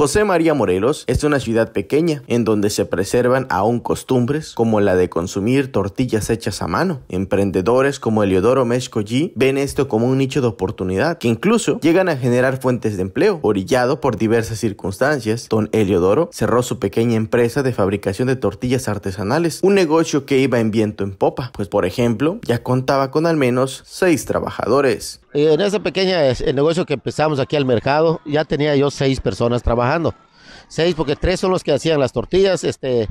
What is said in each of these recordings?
José María Morelos es una ciudad pequeña en donde se preservan aún costumbres como la de consumir tortillas hechas a mano. Emprendedores como Eliodoro Meshkoji ven esto como un nicho de oportunidad que incluso llegan a generar fuentes de empleo. Orillado por diversas circunstancias, don Eliodoro cerró su pequeña empresa de fabricación de tortillas artesanales, un negocio que iba en viento en popa, pues por ejemplo ya contaba con al menos seis trabajadores. Eh, en ese pequeño negocio que empezamos aquí al mercado, ya tenía yo seis personas trabajando. Seis, porque tres son los que hacían las tortillas, este,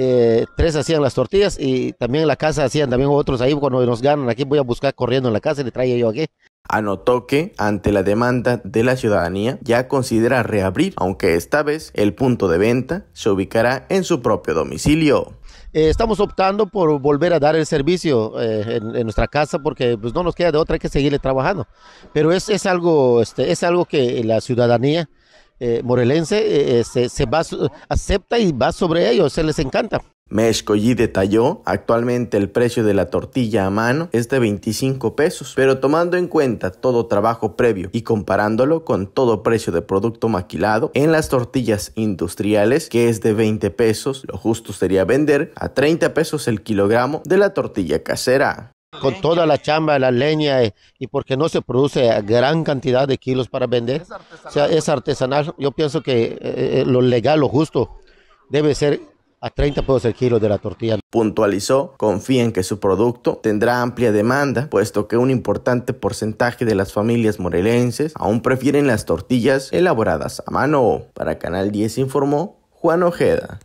eh, tres hacían las tortillas y también en la casa hacían también otros ahí cuando nos ganan aquí voy a buscar corriendo en la casa y le traigo yo aquí. Anotó que, ante la demanda de la ciudadanía, ya considera reabrir, aunque esta vez el punto de venta se ubicará en su propio domicilio. Eh, estamos optando por volver a dar el servicio eh, en, nuestra casa porque pues, no nos queda de otra, hay que seguirle trabajando. Pero es, es algo, este, es algo que la ciudadanía eh, morelense eh, eh, se, va, acepta y va sobre ellos, se les encanta. Meshkoyi detalló, actualmente el precio de la tortilla a mano es de 25 pesos, pero tomando en cuenta todo trabajo previo y comparándolo con todo precio de producto maquilado en las tortillas industriales, que es de 20 pesos, lo justo sería vender a 30 pesos el kilogramo de la tortilla casera con toda la chamba, la leña, eh, y, porque no se produce gran cantidad de kilos para vender, es es artesanal. Yo pienso que eh, eh, lo legal, lo justo, debe ser a 30 pesos el kilo de la tortilla. Puntualizó, confía en que su producto tendrá amplia demanda, puesto que un importante porcentaje de las familias morelenses aún prefieren las tortillas elaboradas a mano. Para Canal 10 informó Juan Ojeda.